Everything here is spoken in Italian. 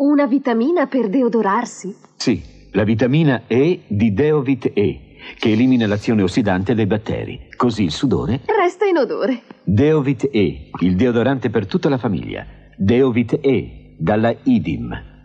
Una vitamina per deodorarsi? Sì, la vitamina E di Deovit E, che elimina l'azione ossidante dei batteri. Così il sudore resta in odore. Deovit E, il deodorante per tutta la famiglia. Deovit E, dalla IDIM.